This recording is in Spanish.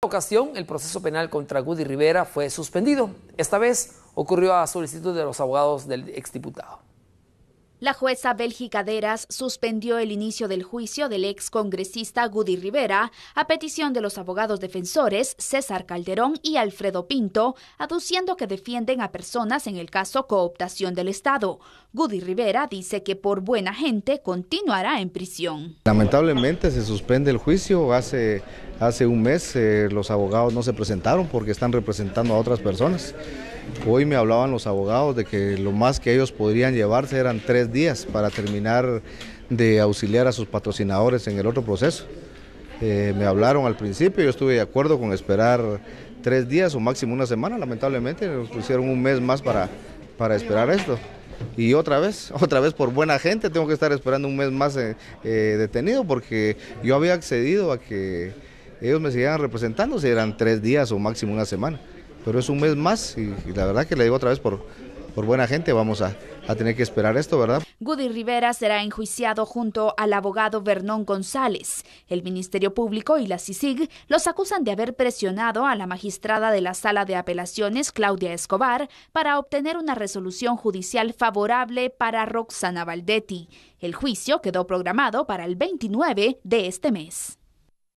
En ocasión, el proceso penal contra goody Rivera fue suspendido. Esta vez ocurrió a solicitud de los abogados del exdiputado. La jueza Bélgica Deras suspendió el inicio del juicio del ex congresista Gudi Rivera a petición de los abogados defensores César Calderón y Alfredo Pinto, aduciendo que defienden a personas en el caso cooptación del Estado. Gudi Rivera dice que por buena gente continuará en prisión. Lamentablemente se suspende el juicio. Hace, hace un mes eh, los abogados no se presentaron porque están representando a otras personas. Hoy me hablaban los abogados de que lo más que ellos podrían llevarse eran tres días para terminar de auxiliar a sus patrocinadores en el otro proceso. Eh, me hablaron al principio, yo estuve de acuerdo con esperar tres días o máximo una semana, lamentablemente nos pusieron un mes más para, esperar esto. Y otra vez, otra vez por buena gente tengo que estar esperando un mes más eh, eh, detenido porque yo había accedido a que ellos me siguieran representando si eran tres días o máximo una semana pero es un mes más y, la verdad que le digo otra vez por, por buena gente vamos a, tener que esperar esto, ¿verdad? Goody Rivera será enjuiciado junto al abogado Bernón González. El Ministerio Público y la CICIG los acusan de haber presionado a la magistrada de la Sala de Apelaciones, Claudia Escobar, para obtener una resolución judicial favorable para Roxana Valdetti. El juicio quedó programado para el 29 de este mes.